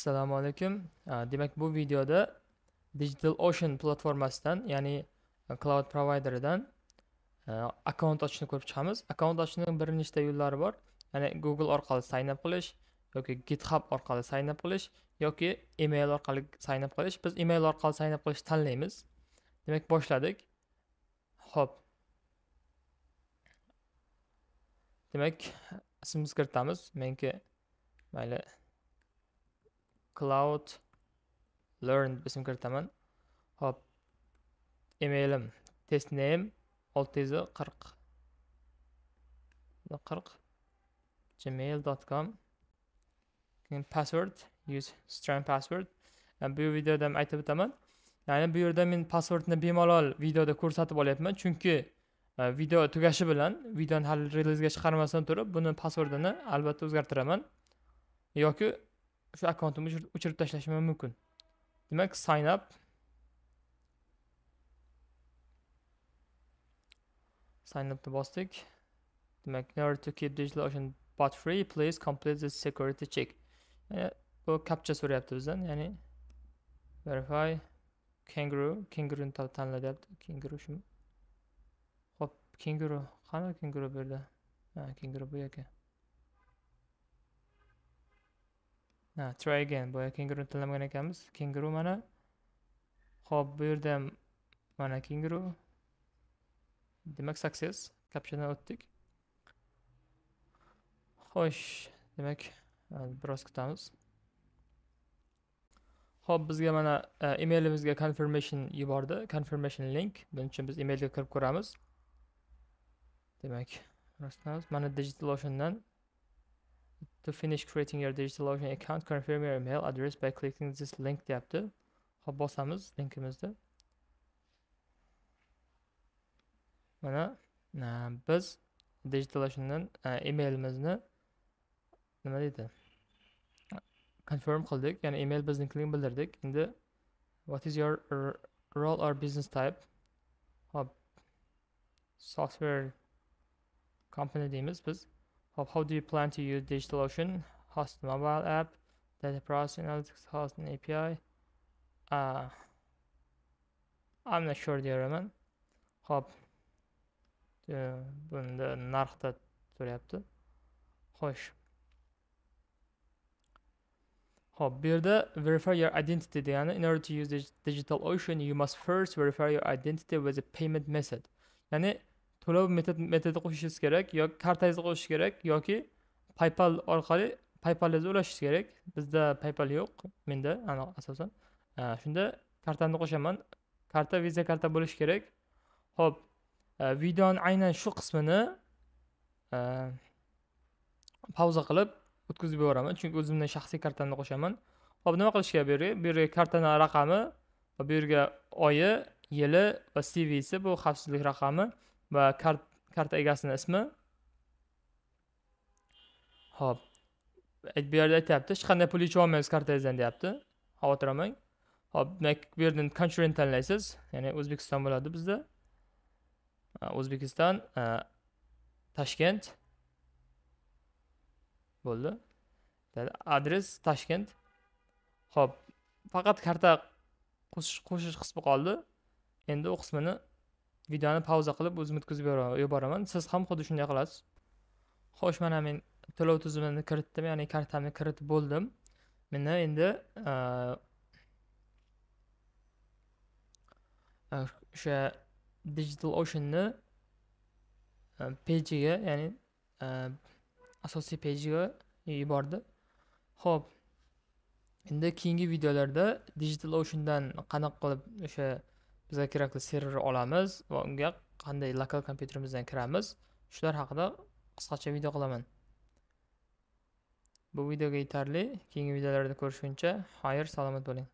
assalomu alaykum demak bu videoda digital ocean platformasidan ya'ni cloud providerdan akkaunt ochishni ko'rib chiqamiz akkaunt ochishni bir nechta yo'llari bor ya'ni google orqali sign up qilish yoki github orqali sign up qilish yoki email orqali sign up qilish biz email orqali sign up qilishni tanlaymiz demak boshladik ho'p demak ismimizni kiritamiz menki mayli cloud learn ism kiritaman hop emailim test name olti yuz qirq qirq gmail dot com keyin password use strong password bu videoda ham aytib o'taman ya'ni bu yerda men passwordni bemalol videoda ko'rsatib olyapman chunki e, video tugashi bilan videoni hali relizga chiqarmasdan turib buni passwordini albatta o'zgartiraman yoki şu akkontumu uçurup, uçurup taşlaşmam mümkün. Demek sign up. Sign up'ı bastık. Demek in order to keep DigitalOcean bot free, please complete this security check. Yani bu captcha soru yaptı bizden. Yani verify kangaroo. Kangaroo'nu tabi tanladı yaptı. Kangaroo şu. Hop kangaroo. hangi kangaroo burada? Ha kangaroo bu yoki. ha try again boya kenguru tanlamagan ekanmiz kenguru mana Xo'p, bu yerda ham mana kenguru demak success Captcha'dan o'tdik xo'sh demak e, biroz kutamiz Xo'p, bizga mana e, emailimizga confirmation yubordi confirmation link buning uchun biz emailga kirib ko'ramiz demak rostmas, mana digital oceandan To finish creating your DigitalOcean account, confirm your email address by clicking this link deyapti. Xo'p, bosamiz linkimizni. Mana biz DigitalOcean'dan e, emailimizni nima deydi? Confirm qildik, ya'ni email biznikligini bildirdik. Endi what is your role or business type? Hop software company deymiz biz. how do you plan to use DigitalOcean? Host mobile app, data processing analytics, host an API. Uh, I'm not sure diyor hemen. Hop. Ee, bunda narhta soru yaptı. Hoş. Hop bir verify your identity Then, in order to use DigitalOcean you must first verify your identity with a payment method. Yani to'lov metodi qo'shishingiz kerak yoki kartangizni qo'shish kerak yoki paypal orqali paypalingizni ulashingiz kerak bizda paypal yo'q menda aniq asosan shunda kartamni qo'shaman karta viza karta bo'lishi kerak ho'p e, videoni aynan shu qismini e, pauza qilib o'tkazib yuboraman chunki o'zimni shaxsiy kartamni qo'shaman ho'p nima qilish kerak bu yerga bu yerga kartani raqami va bu yerga oyi yili va cvsi bu xavfsizlik raqami va kart karta egasini ismi ho'p bu yerda aytyapti hech qanday pul yechib olmaymiz kartangizdan deyapti xavotir olmang ho'p demak bu yerdan countryni tanlaysiz ya'ni o'zbekiston bo'ladi bizda o'zbekiston toshkent bo'ldi adres toshkent ho'p faqat karta qo'shish qismi qoldi endi u qismini videoni pauza qilib o'zim o'tkazib yuboraman siz ham xuddi shunday qilasiz xo'sh mana men to'lov tizimini kiritdim ya'ni kartamni kiritib bo'ldim meni endi o'sha digital oceanni pejiga ya'ni asosiy pejiga yubordi ho'p endi keyingi videolarda digital oceandan qanaqa qilib o'sha bizga kerakli serverni olamiz va unga qanday lokal kompyuterimizdan kiramiz shular haqida qisqacha video qilaman bu videoga yetarli keyingi videolarda ko'rishguncha xayr salomat bo'ling